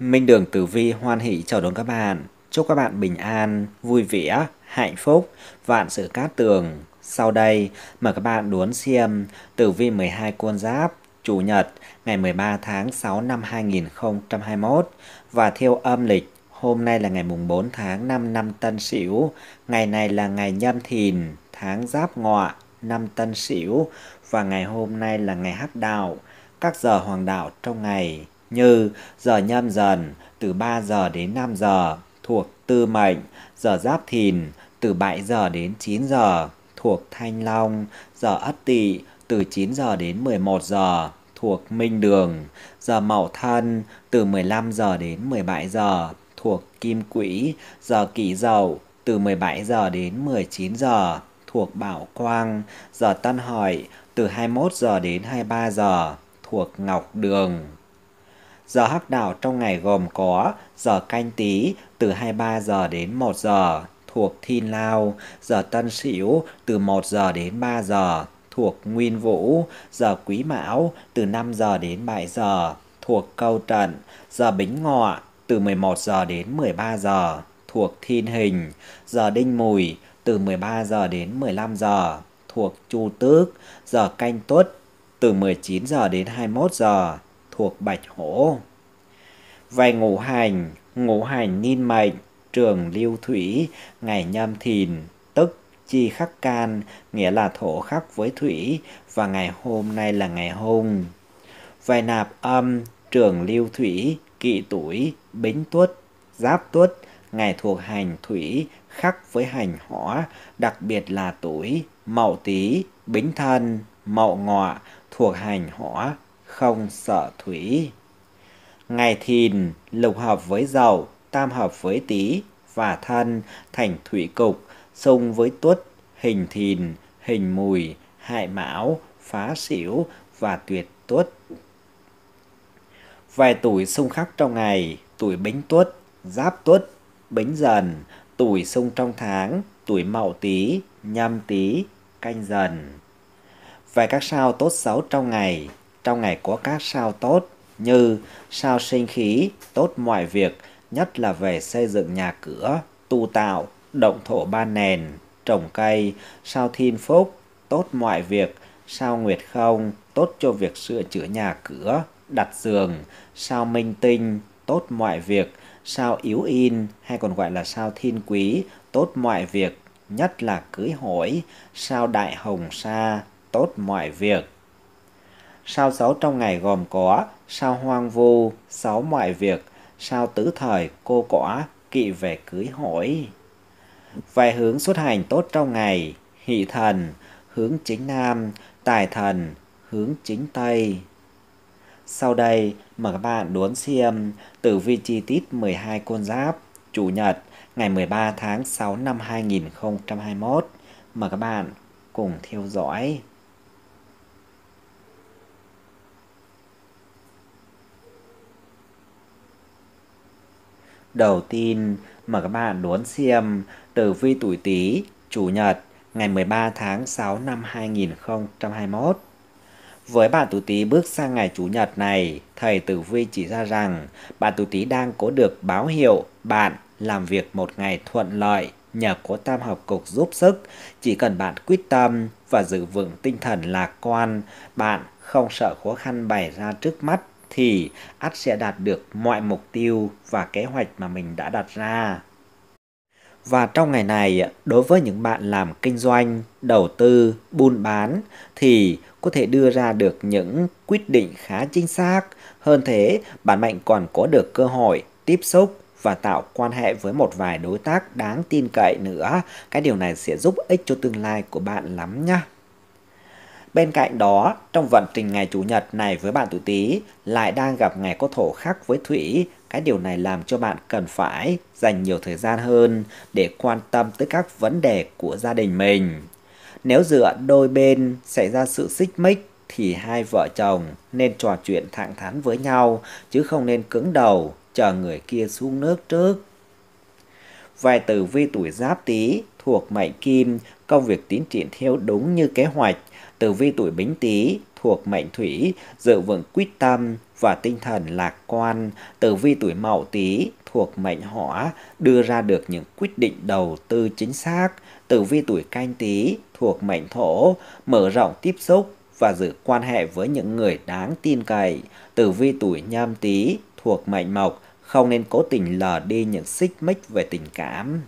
Minh Đường Tử Vi hoan hỷ chào đón các bạn. Chúc các bạn bình an, vui vẻ, hạnh phúc, vạn sự cát tường. Sau đây, mời các bạn đón xem Tử Vi 12 con giáp, Chủ nhật, ngày 13 tháng 6 năm 2021 và theo âm lịch Hôm nay là ngày mùng 4 tháng 5 năm Tân Sửu, ngày này là ngày Nhâm Thìn, tháng Giáp Ngọ, năm Tân Sửu và ngày hôm nay là ngày Hắc Đạo. Các giờ hoàng đạo trong ngày như giờ nhâm dần từ 3 giờ đến 5 giờ thuộc tư mệnh, giờ giáp thìn từ 7 giờ đến 9 giờ thuộc thanh long, giờ ất tỵ từ 9 giờ đến 11 giờ thuộc minh đường, giờ mậu thân từ 15 giờ đến 17 giờ thuộc kim quỹ, giờ kỷ dậu từ 17 giờ đến 19 giờ thuộc Bảo Quang, giờ Tân Hợi từ 21 giờ đến 23 giờ thuộc Ngọc Đường. Giờ hắc đạo trong ngày gồm có giờ canh tí từ 23 giờ đến 1 giờ thuộc Thiên Lao, giờ Tân Sửu từ 1 giờ đến 3 giờ thuộc Nguyên Vũ, giờ Quý Mão từ 5 giờ đến 7 giờ thuộc Câu Trận, giờ Bính Ngọ từ 11 giờ đến 13 giờ thuộc Thiên Hình, giờ Đinh Mùi từ 13 giờ đến 15 giờ thuộc Chu Tước, giờ Canh Tuất từ 19 giờ đến 21 giờ thuộc bạch hổ. Về ngũ hành, ngũ hành niên mệnh, trường lưu thủy, ngày nhâm thìn, tức chi khắc can, nghĩa là thổ khắc với thủy, và ngày hôm nay là ngày hùng, Về nạp âm, trường lưu thủy, kỵ tuổi, bính tuất, giáp tuất, ngày thuộc hành thủy, khắc với hành hỏa, đặc biệt là tuổi, mậu tý, bính thân, mậu ngọ, thuộc hành hỏa, không sợ thủy. Ngày thìn lục hợp với dậu, tam hợp với tý và thân thành thủy cục, xung với tuất, hình thìn, hình mùi, hại mão, phá xỉu và tuyệt tuất. Vài tuổi xung khắc trong ngày, tuổi bính tuất, giáp tuất, bính dần, tuổi xung trong tháng, tuổi mậu tý, nhâm tý, canh dần. Vài các sao tốt xấu trong ngày, trong ngày có các sao tốt như sao sinh khí, tốt mọi việc, nhất là về xây dựng nhà cửa, tu tạo, động thổ ban nền, trồng cây, sao thiên phúc, tốt mọi việc, sao nguyệt không, tốt cho việc sửa chữa nhà cửa, đặt giường, sao minh tinh, tốt mọi việc, sao yếu in hay còn gọi là sao thiên quý, tốt mọi việc, nhất là cưới hỏi, sao đại hồng sa, tốt mọi việc. Sao xấu trong ngày gồm có sao hoang vu, xấu mọi việc, sao tứ thời, cô cỏ, kỵ về cưới hỏi. Vài hướng xuất hành tốt trong ngày, hỷ thần, hướng chính nam, tài thần, hướng chính tây. Sau đây, mời các bạn đốn xem tử vi chi tiết 12 con giáp, Chủ nhật, ngày 13 tháng 6 năm 2021. Mời các bạn cùng theo dõi. Đầu tiên, mời các bạn đón xem tử vi tuổi Tý, Chủ nhật, ngày 13 tháng 6 năm 2021. Với bạn tuổi Tý bước sang ngày Chủ nhật này, thầy tử vi chỉ ra rằng bạn tuổi Tý đang có được báo hiệu bạn làm việc một ngày thuận lợi nhờ có tam hợp cục giúp sức. Chỉ cần bạn quyết tâm và giữ vững tinh thần lạc quan, bạn không sợ khó khăn bày ra trước mắt thì ắt sẽ đạt được mọi mục tiêu và kế hoạch mà mình đã đặt ra. Và trong ngày này, đối với những bạn làm kinh doanh, đầu tư, buôn bán thì có thể đưa ra được những quyết định khá chính xác. Hơn thế, bạn mạnh còn có được cơ hội tiếp xúc và tạo quan hệ với một vài đối tác đáng tin cậy nữa. Cái điều này sẽ giúp ích cho tương lai của bạn lắm nhé. Bên cạnh đó, trong vận trình ngày Chủ nhật này với bạn tuổi Tý lại đang gặp ngày có thổ khắc với Thủy, cái điều này làm cho bạn cần phải dành nhiều thời gian hơn để quan tâm tới các vấn đề của gia đình mình. Nếu dựa đôi bên xảy ra sự xích mích thì hai vợ chồng nên trò chuyện thẳng thắn với nhau chứ không nên cứng đầu chờ người kia xuống nước trước vài tử vi tuổi giáp tý thuộc mệnh kim, công việc tiến triển theo đúng như kế hoạch. Tử vi tuổi bính tý thuộc mệnh thủy, dự vững quyết tâm và tinh thần lạc quan. Tử vi tuổi mậu tý thuộc mệnh hỏa, đưa ra được những quyết định đầu tư chính xác. Tử vi tuổi canh tý thuộc mệnh thổ, mở rộng tiếp xúc và giữ quan hệ với những người đáng tin cậy. Tử vi tuổi nhâm tý thuộc mệnh mộc, không nên cố tình lờ đi những xích mích về tình cảm.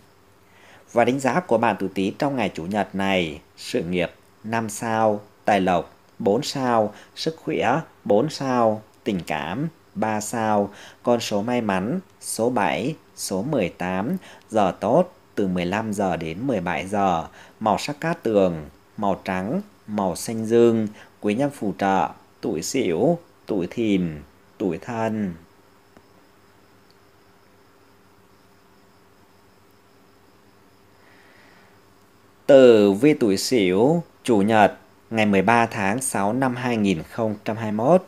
Và đánh giá của bạn tử tí trong ngày Chủ nhật này, sự nghiệp 5 sao, tài lộc 4 sao, sức khỏe 4 sao, tình cảm 3 sao, con số may mắn số 7, số 18, giờ tốt từ 15 giờ đến 17 giờ, màu sắc cát tường, màu trắng, màu xanh dương, quý nhân phù trợ, tuổi sửu, tuổi thìn, tuổi thân. tử Vi Tuổi Sửu, Chủ nhật, ngày 13 tháng 6 năm 2021.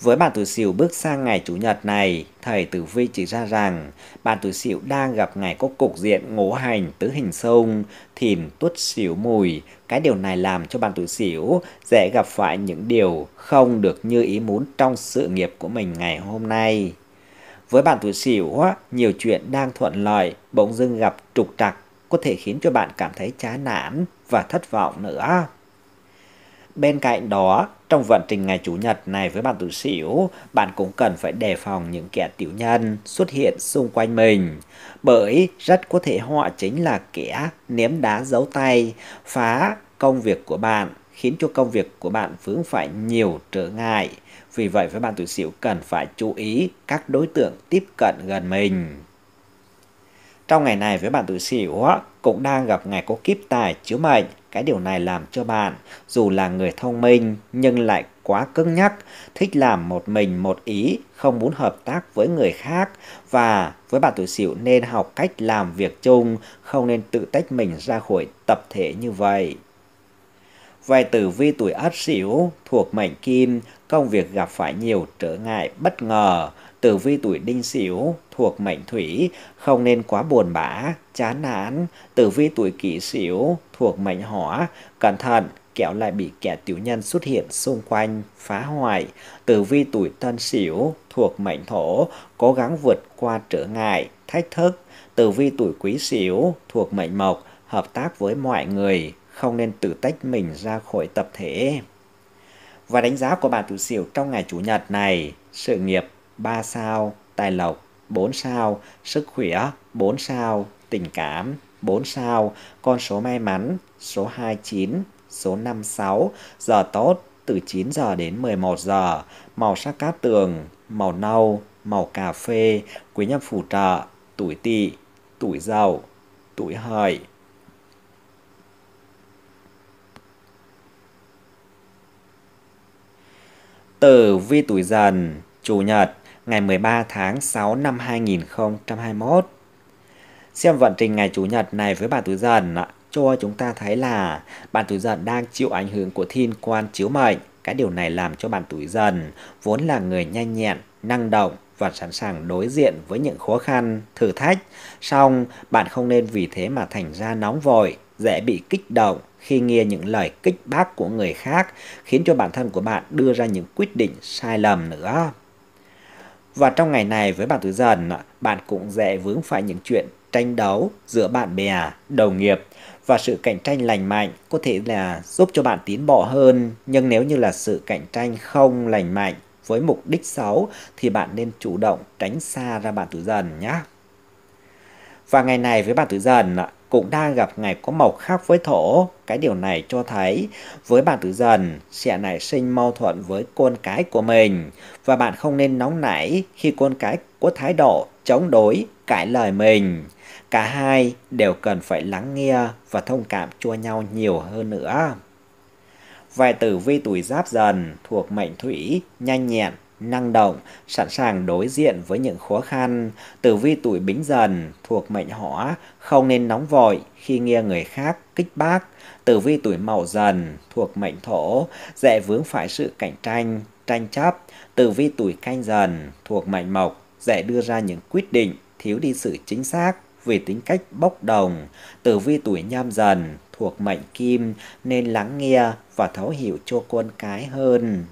Với bạn tuổi Sửu bước sang ngày Chủ nhật này, thầy Tử Vi chỉ ra rằng bạn tuổi Sửu đang gặp ngày có cục diện ngũ hành tứ hình xung thìn tuất Sửu mùi. Cái điều này làm cho bạn tuổi Sửu dễ gặp phải những điều không được như ý muốn trong sự nghiệp của mình ngày hôm nay. Với bạn tuổi Sửu, nhiều chuyện đang thuận lợi, bỗng dưng gặp trục trặc có thể khiến cho bạn cảm thấy chán nản và thất vọng nữa. Bên cạnh đó, trong vận trình ngày Chủ nhật này với bạn tuổi sửu, bạn cũng cần phải đề phòng những kẻ tiểu nhân xuất hiện xung quanh mình, bởi rất có thể họ chính là kẻ ném đá giấu tay, phá công việc của bạn, khiến cho công việc của bạn vướng phải nhiều trở ngại. Vì vậy với bạn tuổi sửu cần phải chú ý các đối tượng tiếp cận gần mình. Trong ngày này với bạn tuổi Sửu cũng đang gặp ngày có kiếp tài chiếu mệnh, cái điều này làm cho bạn dù là người thông minh nhưng lại quá cứng nhắc, thích làm một mình một ý, không muốn hợp tác với người khác và với bạn tuổi Sửu nên học cách làm việc chung, không nên tự tách mình ra khỏi tập thể như vậy. Về tử vi tuổi Ất Sửu thuộc mệnh Kim, công việc gặp phải nhiều trở ngại bất ngờ, tử vi tuổi đinh sửu thuộc mệnh thủy, không nên quá buồn bã, chán nản. Tử vi tuổi kỷ sửu thuộc mệnh hỏa, cẩn thận, kẻo lại bị kẻ tiểu nhân xuất hiện xung quanh phá hoại. Tử vi tuổi tân sửu thuộc mệnh thổ, cố gắng vượt qua trở ngại, thách thức. Tử vi tuổi quý sửu thuộc mệnh mộc, hợp tác với mọi người, không nên tự tách mình ra khỏi tập thể. Và đánh giá của bạn tuổi sửu trong ngày chủ nhật này, sự nghiệp 3 sao, tài lộc 4 sao, sức khỏe 4 sao, tình cảm 4 sao, con số may mắn số 29, số 56, giờ tốt từ 9 giờ đến 11 giờ, màu sắc cát tường, màu nâu, màu cà phê, quý nhân phù trợ, tuổi tỵ, tuổi dậu, tuổi hợi. từ vi tuổi dần, chủ nhật, ngày 13 tháng 6 năm 2021. Xem vận trình ngày Chủ nhật này với bạn tuổi dần cho chúng ta thấy là bạn tuổi dần đang chịu ảnh hưởng của thiên quan chiếu mệnh. Cái điều này làm cho bạn tuổi dần vốn là người nhanh nhẹn, năng động, và sẵn sàng đối diện với những khó khăn, thử thách. Song, bạn không nên vì thế mà thành ra nóng vội, dễ bị kích động khi nghe những lời kích bác của người khác, khiến cho bản thân của bạn đưa ra những quyết định sai lầm nữa. Và trong ngày này với bạn tuổi dần, bạn cũng dễ vướng phải những chuyện tranh đấu giữa bạn bè, đồng nghiệp và sự cạnh tranh lành mạnh có thể là giúp cho bạn tiến bộ hơn. Nhưng nếu như là sự cạnh tranh không lành mạnh với mục đích xấu thì bạn nên chủ động tránh xa ra bạn tuổi dần nhé. Và ngày này với bạn tuổi dần, cũng đang gặp ngày có màu khác với thổ. Cái điều này cho thấy với bạn tử dần sẽ nảy sinh mâu thuẫn với con cái của mình và bạn không nên nóng nảy khi con cái có thái độ chống đối cãi lời mình. Cả hai đều cần phải lắng nghe và thông cảm cho nhau nhiều hơn nữa. Vài tử vi tuổi giáp dần thuộc mệnh thủy, nhanh nhẹn, năng động, sẵn sàng đối diện với những khó khăn. Tử vi tuổi bính dần thuộc mệnh hỏa, không nên nóng vội khi nghe người khác kích bác. Tử vi tuổi mậu dần thuộc mệnh thổ, dễ vướng phải sự cạnh tranh, tranh chấp. Tử vi tuổi canh dần thuộc mệnh mộc, dễ đưa ra những quyết định thiếu đi sự chính xác vì tính cách bốc đồng. Tử vi tuổi nhâm dần thuộc mệnh kim nên lắng nghe và thấu hiểu cho con cái hơn.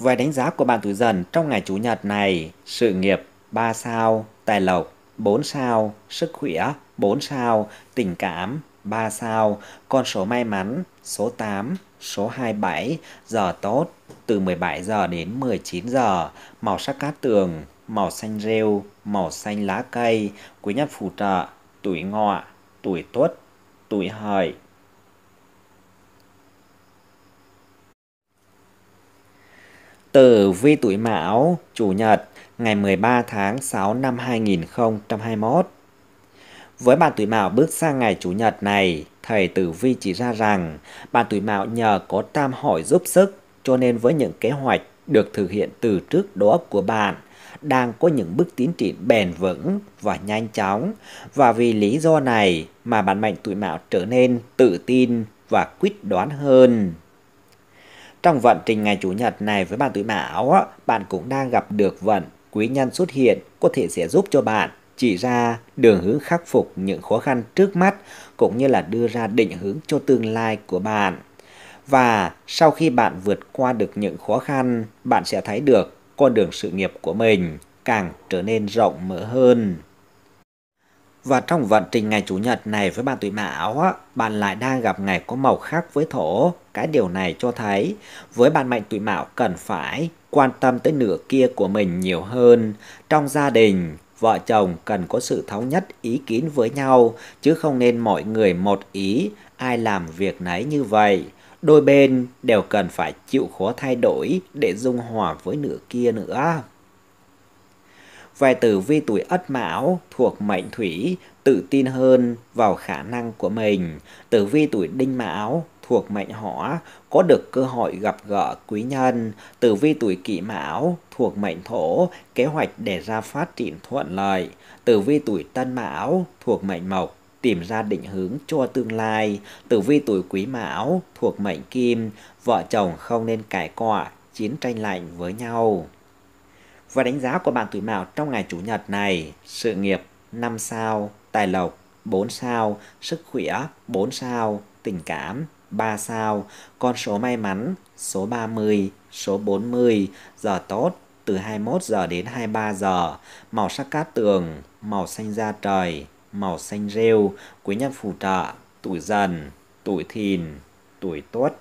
Về đánh giá của bạn tuổi dần trong ngày Chủ nhật này, sự nghiệp 3 sao, tài lộc 4 sao, sức khỏe 4 sao, tình cảm 3 sao, con số may mắn số 8, số 27, giờ tốt từ 17 giờ đến 19 giờ, màu sắc cát tường, màu xanh rêu, màu xanh lá cây, quý nhân phù trợ, tuổi ngọ, tuổi tuất, tuổi hợi. Tử vi tuổi Mão, Chủ nhật, ngày 13 tháng 6 năm 2021. Với bạn tuổi Mão bước sang ngày Chủ nhật này, thầy Tử Vi chỉ ra rằng bạn tuổi Mão nhờ có tam hỏi giúp sức, cho nên với những kế hoạch được thực hiện từ trước đó của bạn đang có những bước tiến triển bền vững và nhanh chóng và vì lý do này mà bạn mệnh tuổi Mão trở nên tự tin và quyết đoán hơn. Trong vận trình ngày Chủ nhật này với bạn tuổi Mão, á, bạn cũng đang gặp được vận quý nhân xuất hiện có thể sẽ giúp cho bạn chỉ ra đường hướng khắc phục những khó khăn trước mắt cũng như là đưa ra định hướng cho tương lai của bạn. Và sau khi bạn vượt qua được những khó khăn, bạn sẽ thấy được con đường sự nghiệp của mình càng trở nên rộng mở hơn. Và trong vận trình ngày Chủ nhật này với bạn tuổi mão, á, bạn lại đang gặp ngày có màu khác với thổ. Cái điều này cho thấy với bạn mệnh tuổi mão cần phải quan tâm tới nửa kia của mình nhiều hơn. Trong gia đình, vợ chồng cần có sự thống nhất ý kiến với nhau chứ không nên mọi người một ý, ai làm việc nấy như vậy. Đôi bên đều cần phải chịu khó thay đổi để dung hòa với nửa kia nữa. Về tử vi tuổi ất mão thuộc mệnh thủy tự tin hơn vào khả năng của mình. Tử vi tuổi đinh mão thuộc mệnh hỏa có được cơ hội gặp gỡ quý nhân. Tử vi tuổi kỷ mão thuộc mệnh thổ kế hoạch để ra phát triển thuận lợi. Tử vi tuổi tân mão thuộc mệnh mộc tìm ra định hướng cho tương lai. Tử vi tuổi quý mão thuộc mệnh kim, vợ chồng không nên cãi cọ, chiến tranh lạnh với nhau. Và đánh giá của bạn tuổi Mão trong ngày Chủ nhật này, sự nghiệp 5 sao, tài lộc 4 sao, sức khỏe 4 sao, tình cảm 3 sao, con số may mắn số 30, số 40, giờ tốt từ 21 giờ đến 23 giờ, màu sắc cát tường, màu xanh da trời, màu xanh rêu, quý nhân phù trợ, tuổi dần, tuổi thìn, tuổi tuất.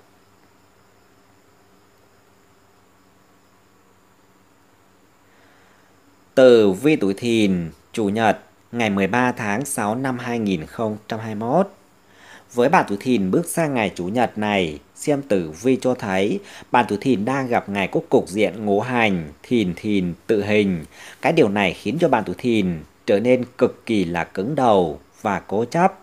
Tử vi tuổi thìn, Chủ nhật, ngày 13 tháng 6 năm 2021. Với bạn tuổi thìn bước sang ngày Chủ nhật này, xem tử vi cho thấy bạn tuổi thìn đang gặp ngày quốc cục diện ngũ hành, thìn thìn tự hình. Cái điều này khiến cho bạn tuổi thìn trở nên cực kỳ là cứng đầu và cố chấp.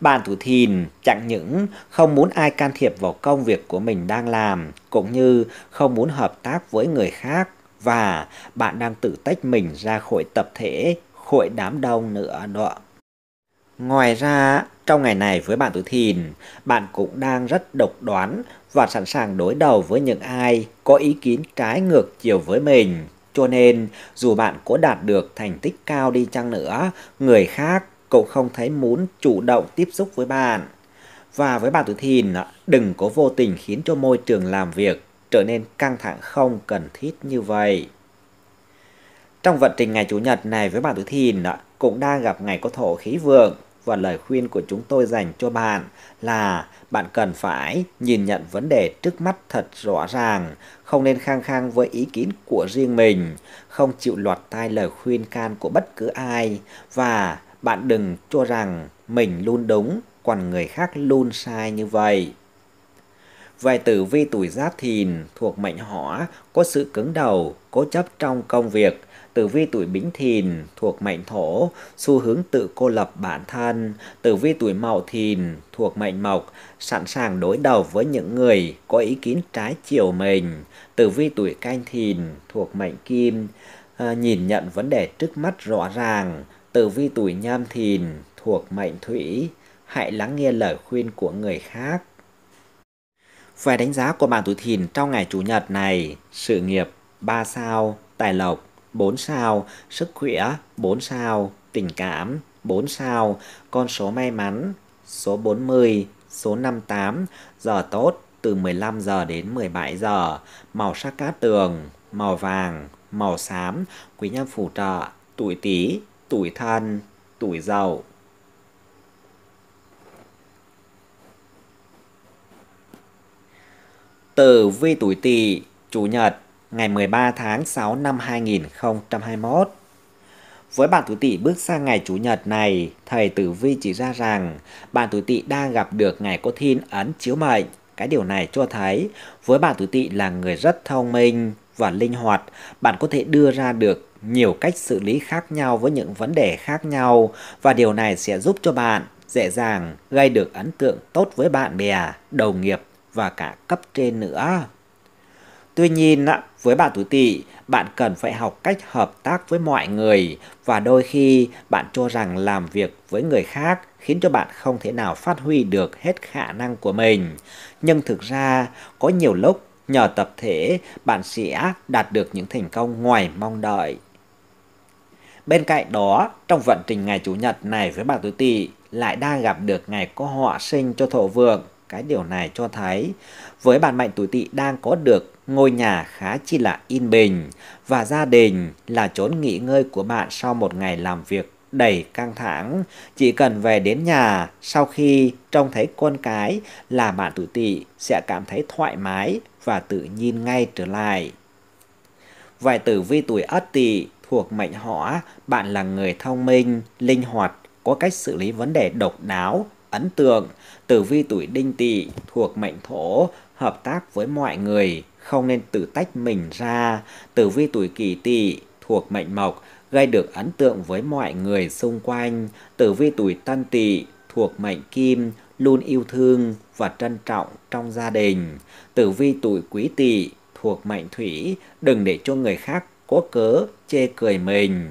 Bạn tuổi thìn chẳng những không muốn ai can thiệp vào công việc của mình đang làm, cũng như không muốn hợp tác với người khác và bạn đang tự tách mình ra khỏi tập thể, khỏi đám đông nữa đó. Ngoài ra, trong ngày này với bạn tuổi thìn, bạn cũng đang rất độc đoán và sẵn sàng đối đầu với những ai có ý kiến trái ngược chiều với mình. Cho nên, dù bạn có đạt được thành tích cao đi chăng nữa, người khác cũng không thấy muốn chủ động tiếp xúc với bạn. Và với bạn tuổi thìn, đừng có vô tình khiến cho môi trường làm việc trở nên căng thẳng không cần thiết như vậy. Trong vận trình ngày Chủ nhật này với bạn tuổi thìn cũng đang gặp ngày có thổ khí vượng và lời khuyên của chúng tôi dành cho bạn là bạn cần phải nhìn nhận vấn đề trước mắt thật rõ ràng, không nên khăng khăng với ý kiến của riêng mình, không chịu lọt tai lời khuyên can của bất cứ ai và bạn đừng cho rằng mình luôn đúng còn người khác luôn sai như vậy. Vài tử vi tuổi giáp thìn thuộc mệnh hỏa, có sự cứng đầu, cố chấp trong công việc. Tử vi tuổi bính thìn thuộc mệnh thổ, xu hướng tự cô lập bản thân. Tử vi tuổi mậu thìn thuộc mệnh mộc, sẵn sàng đối đầu với những người có ý kiến trái chiều mình. Tử vi tuổi canh thìn thuộc mệnh kim, à, nhìn nhận vấn đề trước mắt rõ ràng. Tử vi tuổi nhâm thìn thuộc mệnh thủy, hãy lắng nghe lời khuyên của người khác. Về đánh giá của bảng tuổi thìn trong ngày Chủ nhật này, sự nghiệp 3 sao, tài lộc 4 sao, sức khỏe 4 sao, tình cảm 4 sao, con số may mắn số 40, số 58, giờ tốt từ 15 giờ đến 17 giờ, màu sắc cát tường, màu vàng, màu xám, quý nhân phù trợ, tuổi Tý, tuổi Thân, tuổi Dậu. Tử vi tuổi Tỵ, Chủ nhật, ngày 13 tháng 6 năm 2021. Với bạn tuổi Tỵ bước sang ngày Chủ nhật này, thầy Tử Vi chỉ ra rằng bạn tuổi Tỵ đang gặp được ngày có thiên ấn chiếu mệnh. Cái điều này cho thấy với bạn tuổi Tỵ là người rất thông minh và linh hoạt, bạn có thể đưa ra được nhiều cách xử lý khác nhau với những vấn đề khác nhau và điều này sẽ giúp cho bạn dễ dàng gây được ấn tượng tốt với bạn bè, đồng nghiệp và cả cấp trên nữa. Tuy nhiên, với bạn tuổi tỵ, bạn cần phải học cách hợp tác với mọi người và đôi khi bạn cho rằng làm việc với người khác khiến cho bạn không thể nào phát huy được hết khả năng của mình. Nhưng thực ra, có nhiều lúc nhờ tập thể bạn sẽ đạt được những thành công ngoài mong đợi. Bên cạnh đó, trong vận trình ngày Chủ nhật này với bạn tuổi tỵ lại đang gặp được ngày có họ sinh cho thổ vượng cái điều này cho thấy với bạn mệnh tuổi tỵ đang có được ngôi nhà khá chi là yên bình và gia đình là chốn nghỉ ngơi của bạn sau một ngày làm việc đầy căng thẳng. Chỉ cần về đến nhà sau khi trông thấy con cái là bạn tuổi tỵ sẽ cảm thấy thoải mái và tự nhiên ngay trở lại. Vài tử vi tuổi ất tỵ thuộc mệnh hỏa, bạn là người thông minh, linh hoạt, có cách xử lý vấn đề độc đáo ấn tượng, tử vi tuổi đinh tỵ thuộc mệnh thổ, hợp tác với mọi người, không nên tự tách mình ra. Tử vi tuổi kỷ tỵ thuộc mệnh mộc, gây được ấn tượng với mọi người xung quanh. Tử vi tuổi tân tỵ thuộc mệnh kim, luôn yêu thương và trân trọng trong gia đình. Tử vi tuổi quý tỵ thuộc mệnh thủy, đừng để cho người khác cố cớ chê cười mình.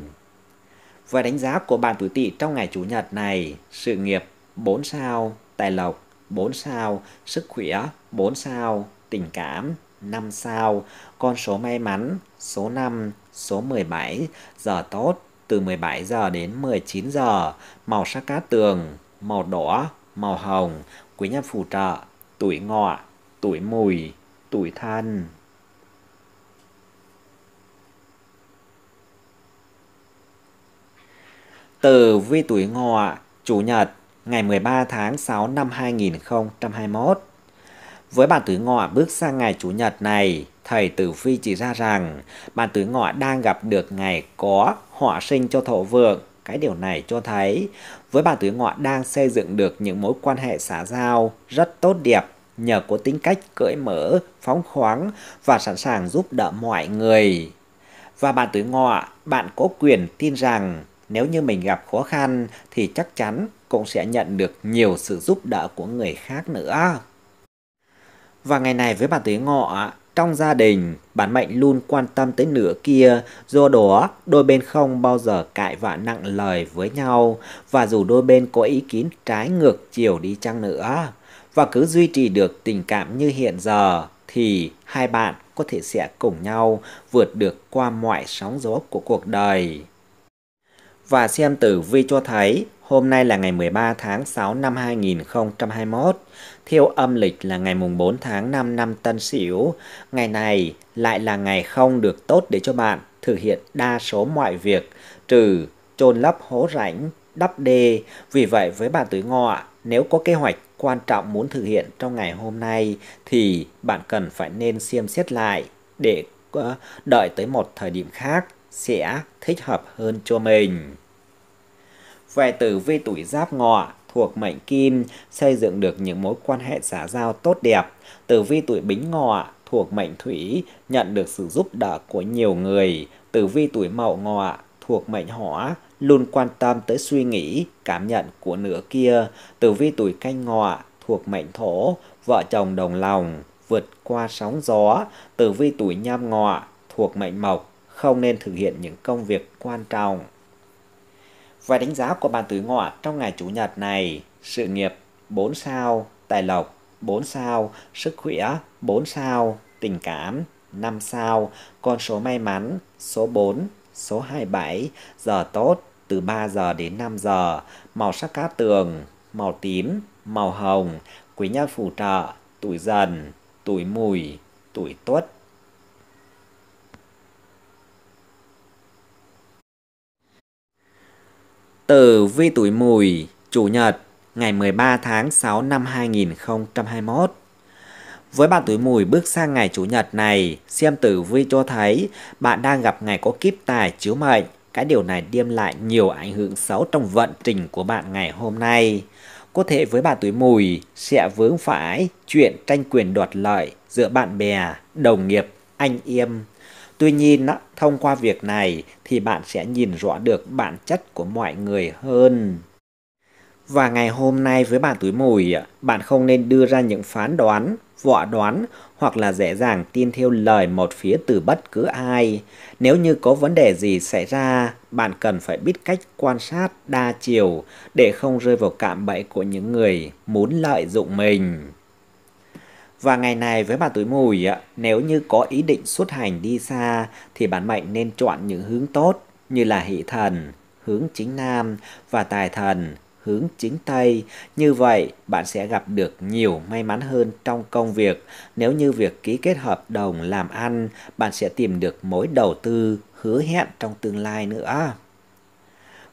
Và đánh giá của bạn tuổi tỵ trong ngày chủ nhật này, sự nghiệp 4 sao tài lộc, 4 sao sức khỏe, 4 sao tình cảm, 5 sao, con số may mắn, số 5, số 17, giờ tốt từ 17 giờ đến 19 giờ, màu sắc cát tường, màu đỏ, màu hồng, quý nhân phù trợ, tuổi ngọ, tuổi mùi, tuổi thân. Từ vi tuổi ngọ, chủ nhật ngày 13 tháng 6 năm 2021. Với bản tứ ngọ bước sang ngày Chủ nhật này, thầy Tử Phi chỉ ra rằng bản tứ ngọ đang gặp được ngày có họa sinh cho thổ vượng. Cái điều này cho thấy với bản tứ ngọ đang xây dựng được những mối quan hệ xã giao rất tốt đẹp nhờ có tính cách cởi mở, phóng khoáng và sẵn sàng giúp đỡ mọi người. Và bạn tuổi ngọ, bạn có quyền tin rằng nếu như mình gặp khó khăn thì chắc chắn cũng sẽ nhận được nhiều sự giúp đỡ của người khác nữa. Và ngày này với bạn tuổi ngọ, trong gia đình, bản mệnh luôn quan tâm tới nửa kia, do đó đôi bên không bao giờ cãi vã nặng lời với nhau và dù đôi bên có ý kiến trái ngược chiều đi chăng nữa. Và cứ duy trì được tình cảm như hiện giờ thì hai bạn có thể sẽ cùng nhau vượt được qua mọi sóng gió của cuộc đời. Và xem tử vi cho thấy Hôm nay là ngày 13 tháng 6 năm 2021, theo âm lịch là ngày mùng 4 tháng 5 năm Tân Sửu. Ngày này lại là ngày không được tốt để cho bạn thực hiện đa số mọi việc, trừ chôn lấp hố rãnh, đắp đê. Vì vậy với bạn tuổi ngọ, nếu có kế hoạch quan trọng muốn thực hiện trong ngày hôm nay thì bạn cần phải nên xem xét lại để ờ, đợi tới một thời điểm khác sẽ thích hợp hơn cho mình về tử vi tuổi giáp ngọ thuộc mệnh kim xây dựng được những mối quan hệ xã giao tốt đẹp. Tử vi tuổi bính ngọ thuộc mệnh thủy nhận được sự giúp đỡ của nhiều người. Tử vi tuổi mậu ngọ thuộc mệnh hỏa luôn quan tâm tới suy nghĩ, cảm nhận của nửa kia. Tử vi tuổi canh ngọ thuộc mệnh thổ, vợ chồng đồng lòng, vượt qua sóng gió. Tử vi tuổi nhâm ngọ thuộc mệnh mộc, không nên thực hiện những công việc quan trọng. Vài đánh giá của bàn tứ ngọ trong ngày Chủ nhật này, sự nghiệp 4 sao, tài lộc 4 sao, sức khỏe 4 sao, tình cảm 5 sao, con số may mắn số 4, số 27, giờ tốt từ 3 giờ đến 5 giờ, màu sắc cát tường, màu tím, màu hồng, quý nhân phù trợ, tuổi dần, tuổi mùi, tuổi tuất. Tử vi tuổi mùi, chủ nhật, ngày 13 tháng 6 năm 2021. Với bạn tuổi mùi bước sang ngày chủ nhật này, xem tử vi cho thấy bạn đang gặp ngày có kiếp tài chiếu mệnh. Cái điều này đem lại nhiều ảnh hưởng xấu trong vận trình của bạn ngày hôm nay. Có thể với bạn tuổi mùi sẽ vướng phải chuyện tranh quyền đoạt lợi giữa bạn bè, đồng nghiệp, anh em Tuy nhiên, thông qua việc này thì bạn sẽ nhìn rõ được bản chất của mọi người hơn. Và ngày hôm nay với bà túi mùi, bạn không nên đưa ra những phán đoán, vọ đoán hoặc là dễ dàng tin theo lời một phía từ bất cứ ai. Nếu như có vấn đề gì xảy ra, bạn cần phải biết cách quan sát đa chiều để không rơi vào cạm bẫy của những người muốn lợi dụng mình. Và ngày này với bà tuổi mùi, nếu như có ý định xuất hành đi xa thì bản mệnh nên chọn những hướng tốt như là hỷ thần, hướng chính nam và tài thần, hướng chính Tây. Như vậy, bạn sẽ gặp được nhiều may mắn hơn trong công việc. Nếu như việc ký kết hợp đồng làm ăn, bạn sẽ tìm được mối đầu tư hứa hẹn trong tương lai nữa.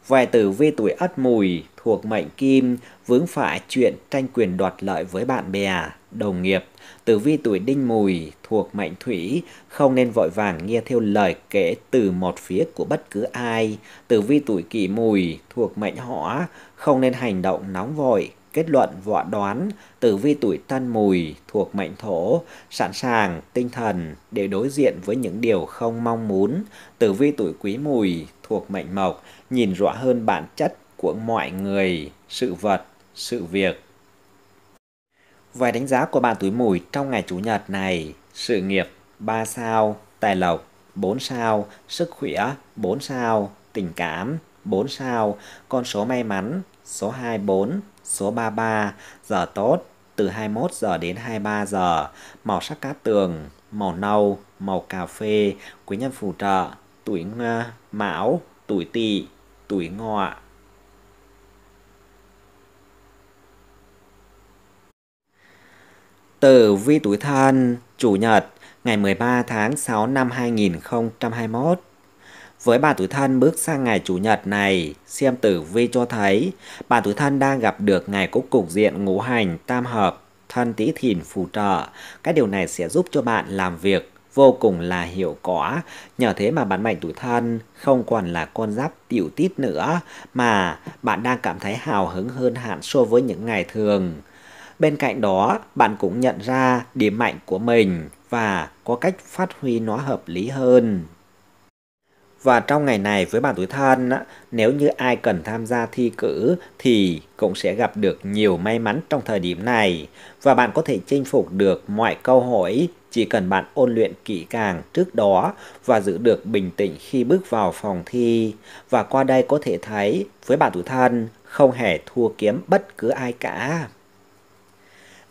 Vài tử vi tuổi ất mùi thuộc mệnh kim vướng phải chuyện tranh quyền đoạt lợi với bạn bè, đồng nghiệp Tử vi tuổi đinh mùi thuộc mệnh thủy, không nên vội vàng nghe theo lời kể từ một phía của bất cứ ai. Tử vi tuổi kỷ mùi thuộc mệnh hỏa, không nên hành động nóng vội, kết luận võ đoán. Tử vi tuổi tân mùi thuộc mệnh thổ, sẵn sàng, tinh thần để đối diện với những điều không mong muốn. Tử vi tuổi quý mùi thuộc mệnh mộc, nhìn rõ hơn bản chất của mọi người, sự vật, sự việc. Vài đánh giá của bạn túi mùi trong ngày Chủ nhật này. Sự nghiệp 3 sao, tài lộc 4 sao, sức khỏe 4 sao, tình cảm 4 sao, con số may mắn số 24, số 33, giờ tốt từ 21 giờ đến 23 giờ, màu sắc cát tường, màu nâu, màu cà phê, quý nhân phù trợ, tuổi mão, tuổi tỵ, tuổi ngọ. Tử vi tuổi thân, Chủ nhật, ngày 13 tháng 6 năm 2021. Với bà tuổi thân bước sang ngày Chủ nhật này, xem tử vi cho thấy bà tuổi thân đang gặp được ngày có cục diện ngũ hành tam hợp, thân tý thìn phù trợ. Cái điều này sẽ giúp cho bạn làm việc vô cùng là hiệu quả. Nhờ thế mà bản mệnh tuổi thân không còn là con giáp tiểu tít nữa mà bạn đang cảm thấy hào hứng hơn hẳn so với những ngày thường. Bên cạnh đó, bạn cũng nhận ra điểm mạnh của mình và có cách phát huy nó hợp lý hơn. Và trong ngày này với bạn tuổi thân, nếu như ai cần tham gia thi cử thì cũng sẽ gặp được nhiều may mắn trong thời điểm này và bạn có thể chinh phục được mọi câu hỏi chỉ cần bạn ôn luyện kỹ càng trước đó và giữ được bình tĩnh khi bước vào phòng thi. Và qua đây có thể thấy với bạn tuổi thân không hề thua kiếm bất cứ ai cả.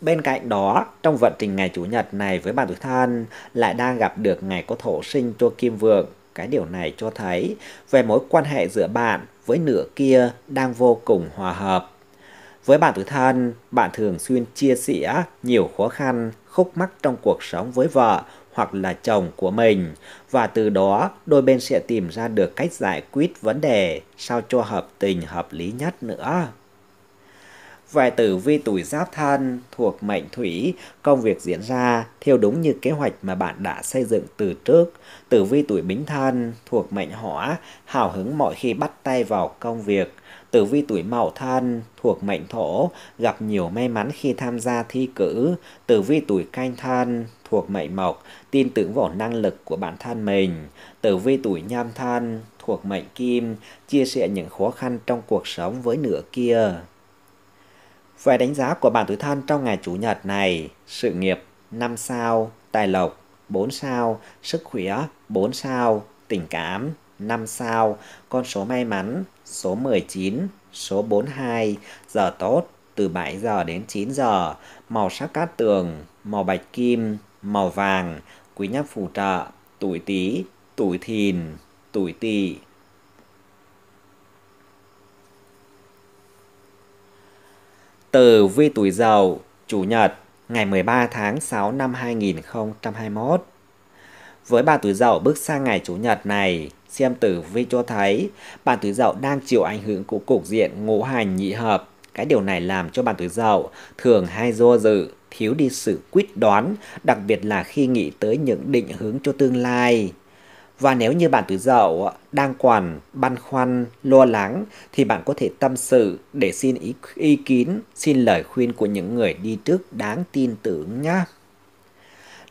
Bên cạnh đó, trong vận trình ngày Chủ nhật này với bạn tuổi thân lại đang gặp được ngày có thổ sinh cho kim vượng. Cái điều này cho thấy về mối quan hệ giữa bạn với nửa kia đang vô cùng hòa hợp. Với bạn tuổi thân, bạn thường xuyên chia sẻ nhiều khó khăn, khúc mắc trong cuộc sống với vợ hoặc là chồng của mình và từ đó đôi bên sẽ tìm ra được cách giải quyết vấn đề sao cho hợp tình hợp lý nhất nữa. Vài tử vi tuổi giáp thân thuộc mệnh thủy, công việc diễn ra theo đúng như kế hoạch mà bạn đã xây dựng từ trước. Tử vi tuổi bính thân thuộc mệnh hỏa, hào hứng mọi khi bắt tay vào công việc. Tử vi tuổi mậu thân thuộc mệnh thổ, gặp nhiều may mắn khi tham gia thi cử. Tử vi tuổi canh thân thuộc mệnh mộc, tin tưởng vào năng lực của bản thân mình. Tử vi tuổi nhâm thân thuộc mệnh kim, chia sẻ những khó khăn trong cuộc sống với nửa kia. Về đánh giá của bản tuổi thân trong ngày Chủ nhật này, sự nghiệp 5 sao, tài lộc 4 sao, sức khỏe 4 sao, tình cảm 5 sao, con số may mắn số 19, số 42, giờ tốt từ 7 giờ đến 9 giờ, màu sắc cát tường, màu bạch kim, màu vàng, quý nhân phù trợ, tuổi tý, tuổi thìn, tuổi tỵ. từ Vi Tuổi dậu Chủ nhật, ngày 13 tháng 6 năm 2021. Với bà tuổi Dậu bước sang ngày Chủ nhật này, xem tử vi cho thấy bạn tuổi Dậu đang chịu ảnh hưởng của cục diện ngũ hành nhị hợp. Cái điều này làm cho bạn tuổi Dậu thường hay do dự, thiếu đi sự quyết đoán, đặc biệt là khi nghĩ tới những định hướng cho tương lai. Và nếu như bạn tứ dậu ờ, đang quằn băn khoăn, lo lắng thì bạn có thể tâm sự để xin ý, ý kiến, xin lời khuyên của những người đi trước đáng tin tưởng nhé.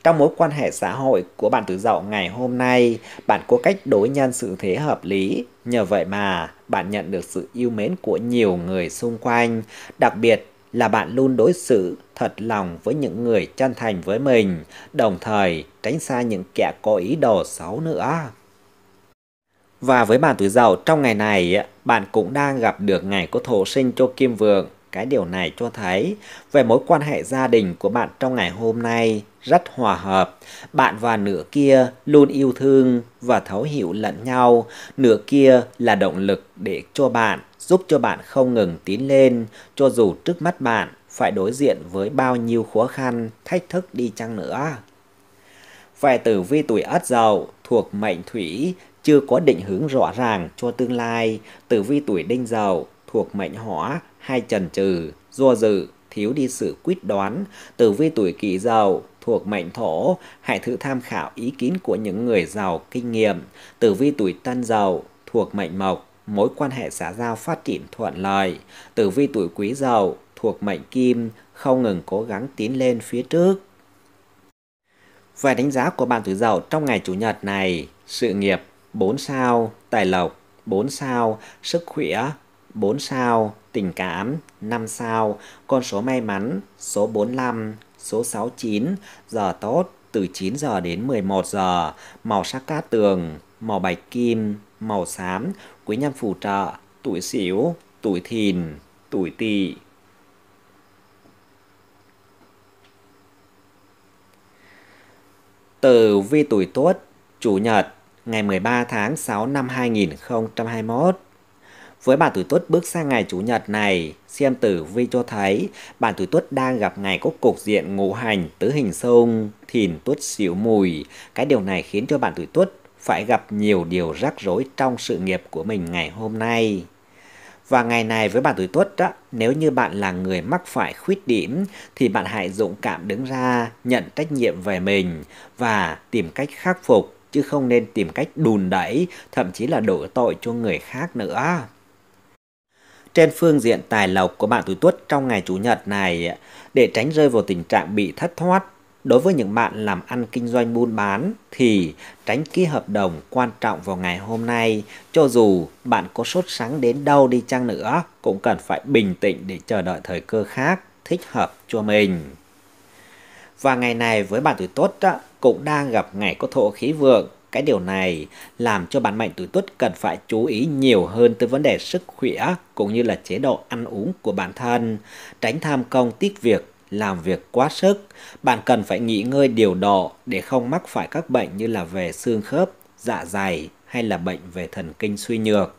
Trong mối quan hệ xã hội của bạn tứ dậu ngày hôm nay, bạn có cách đối nhân sự thế hợp lý. Nhờ vậy mà bạn nhận được sự yêu mến của nhiều người xung quanh, đặc biệt là bạn luôn đối xử thật lòng với những người chân thành với mình, đồng thời tránh xa những kẻ có ý đồ xấu nữa. Và với bạn tuổi Dậu trong ngày này, bạn cũng đang gặp được ngày có thổ sinh cho Kim Vượng cái điều này cho thấy về mối quan hệ gia đình của bạn trong ngày hôm nay rất hòa hợp. Bạn và nửa kia luôn yêu thương và thấu hiểu lẫn nhau. Nửa kia là động lực để cho bạn, giúp cho bạn không ngừng tiến lên, cho dù trước mắt bạn phải đối diện với bao nhiêu khó khăn, thách thức đi chăng nữa. Về tử vi tuổi ất dậu thuộc mệnh thủy chưa có định hướng rõ ràng cho tương lai, tử vi tuổi đinh dậu thuộc mệnh hỏa hay chần chừ, do dự, thiếu đi sự quyết đoán, tử vi tuổi kỷ dậu thuộc mệnh thổ, hãy thử tham khảo ý kiến của những người giàu kinh nghiệm. Tử vi tuổi tân dậu thuộc mệnh mộc, mối quan hệ xã giao phát triển thuận lợi. Tử vi tuổi quý dậu thuộc mệnh kim, không ngừng cố gắng tiến lên phía trước. Về đánh giá của bạn tuổi dậu trong ngày Chủ nhật này, sự nghiệp 4 sao, tài lộc 4 sao, sức khỏe 4 sao, tình cảm 5 sao, con số may mắn số 45, số 69, giờ tốt từ 9 giờ đến 11 giờ, màu sắc cát tường, màu bạch kim, màu xám, quý nhân phù trợ, tuổi xỉu, tuổi thìn, tuổi tỵ. từ vi tuổi Tuất, Chủ nhật, ngày 13 tháng 6 năm 2021. Với bản tuổi tuất bước sang ngày Chủ nhật này, xem tử vi cho thấy bản tuổi tuất đang gặp ngày có cục diện ngũ hành tứ hình xung, thìn tuất xỉu mùi. Cái điều này khiến cho bản tuổi tuất phải gặp nhiều điều rắc rối trong sự nghiệp của mình ngày hôm nay. Và ngày này với bạn tuổi tuất đó, nếu như bạn là người mắc phải khuyết điểm thì bạn hãy dũng cảm đứng ra, nhận trách nhiệm về mình và tìm cách khắc phục chứ không nên tìm cách đùn đẩy, thậm chí là đổ tội cho người khác nữa trên phương diện tài lộc của bạn tuổi tuất trong ngày Chủ nhật này để tránh rơi vào tình trạng bị thất thoát. Đối với những bạn làm ăn kinh doanh buôn bán thì tránh ký hợp đồng quan trọng vào ngày hôm nay. Cho dù bạn có sốt sáng đến đâu đi chăng nữa cũng cần phải bình tĩnh để chờ đợi thời cơ khác thích hợp cho mình. Và ngày này với bạn tuổi tuất cũng đang gặp ngày có thổ khí vượng cái điều này làm cho bạn mệnh tuổi tuất cần phải chú ý nhiều hơn tới vấn đề sức khỏe cũng như là chế độ ăn uống của bản thân, tránh tham công tiếc việc, làm việc quá sức. Bạn cần phải nghỉ ngơi điều độ để không mắc phải các bệnh như là về xương khớp, dạ dày hay là bệnh về thần kinh suy nhược.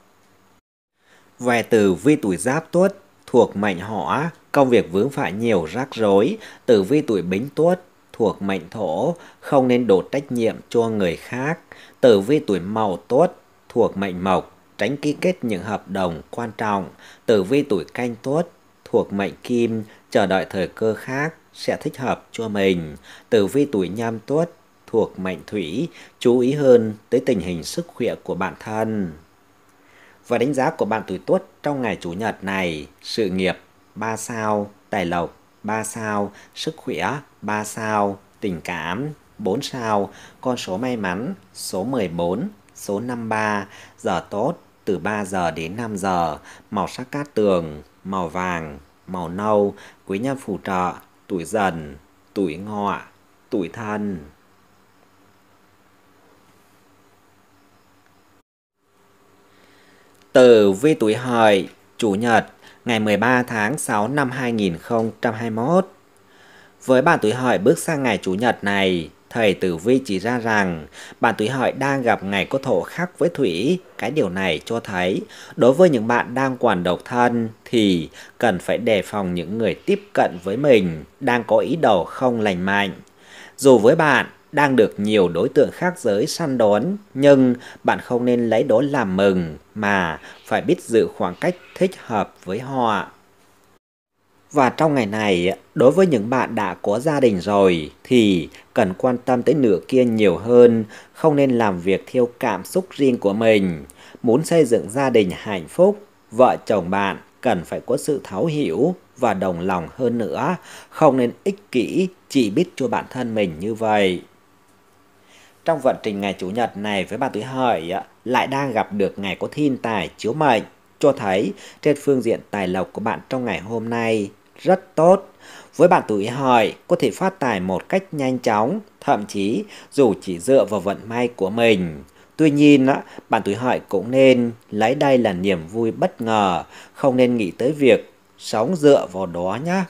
Về từ vi tuổi giáp tuất thuộc mệnh hỏa, công việc vướng phải nhiều rắc rối, từ vi tuổi bính tuất thuộc mệnh thổ, không nên đổ trách nhiệm cho người khác. Tử vi tuổi mậu tuất thuộc mệnh mộc, tránh ký kết những hợp đồng quan trọng. Tử vi tuổi canh tuất thuộc mệnh kim, chờ đợi thời cơ khác sẽ thích hợp cho mình. Tử vi tuổi nhâm tuất thuộc mệnh thủy, chú ý hơn tới tình hình sức khỏe của bản thân. Và đánh giá của bạn tuổi tuất trong ngày chủ nhật này, sự nghiệp 3 sao, tài lộc 3 sao, sức khỏe 3 sao, tình cảm, 4 sao, con số may mắn, số 14, số 53, giờ tốt từ 3 giờ đến 5 giờ, màu sắc cát tường, màu vàng, màu nâu, quý nhân phù trợ, tuổi dần, tuổi ngọ, tuổi thân. từ vi tuổi hợi, chủ nhật, ngày 13 tháng 6 năm 2021. Với bản tuổi hợi bước sang ngày Chủ nhật này, thầy Tử Vi chỉ ra rằng bản tuổi hợi đang gặp ngày có thổ khắc với thủy. Cái điều này cho thấy đối với những bạn đang quản độc thân thì cần phải đề phòng những người tiếp cận với mình đang có ý đồ không lành mạnh. Dù với bạn đang được nhiều đối tượng khác giới săn đón, nhưng bạn không nên lấy đó làm mừng mà phải biết giữ khoảng cách thích hợp với họ. Và trong ngày này, đối với những bạn đã có gia đình rồi thì cần quan tâm tới nửa kia nhiều hơn, không nên làm việc theo cảm xúc riêng của mình. Muốn xây dựng gia đình hạnh phúc, vợ chồng bạn cần phải có sự thấu hiểu và đồng lòng hơn nữa, không nên ích kỷ chỉ biết cho bản thân mình như vậy. Trong vận trình ngày Chủ nhật này với bạn tuổi hợi lại đang gặp được ngày có thiên tài chiếu mệnh cho thấy trên phương diện tài lộc của bạn trong ngày hôm nay rất tốt. Với bạn tuổi hợi có thể phát tài một cách nhanh chóng, thậm chí dù chỉ dựa vào vận may của mình. Tuy nhiên, bạn tuổi hợi cũng nên lấy đây là niềm vui bất ngờ, không nên nghĩ tới việc sống dựa vào đó nhé.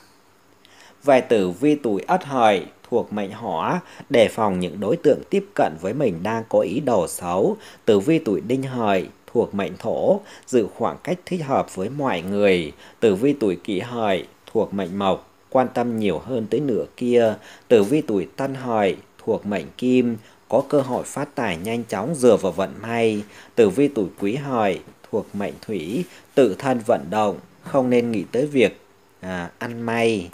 Về tử vi tuổi ất hợi thuộc mệnh hỏa, đề phòng những đối tượng tiếp cận với mình đang có ý đồ xấu. Tử vi tuổi đinh hợi thuộc mệnh thổ, giữ khoảng cách thích hợp với mọi người. Tử vi tuổi kỷ hợi thuộc mệnh mộc, quan tâm nhiều hơn tới nửa kia. Tử vi tuổi tân hợi thuộc mệnh kim, có cơ hội phát tài nhanh chóng dựa vào vận may. Tử vi tuổi quý hợi thuộc mệnh thủy, tự thân vận động, không nên nghĩ tới việc à, ăn may.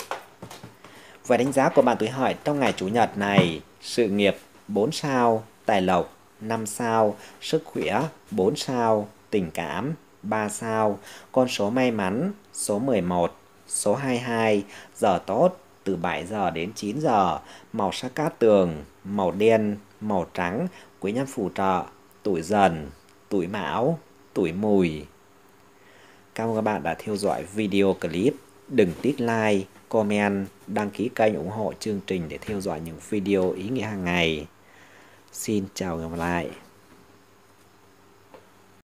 Và đánh giá của bạn tuổi hợi trong ngày Chủ nhật này, sự nghiệp 4 sao, tài lộc 5 sao, sức khỏe 4 sao, tình cảm 3 sao, con số may mắn số 11, số 22, giờ tốt từ 7 giờ đến 9 giờ, màu sắc cát tường, màu đen, màu trắng, quý nhân phù trợ, tuổi dần, tuổi mão, tuổi mùi. Cảm ơn các bạn đã theo dõi video clip. Đừng tiếc like, comment, đăng ký kênh ủng hộ chương trình để theo dõi những video ý nghĩa hàng ngày. Xin chào và gặp lại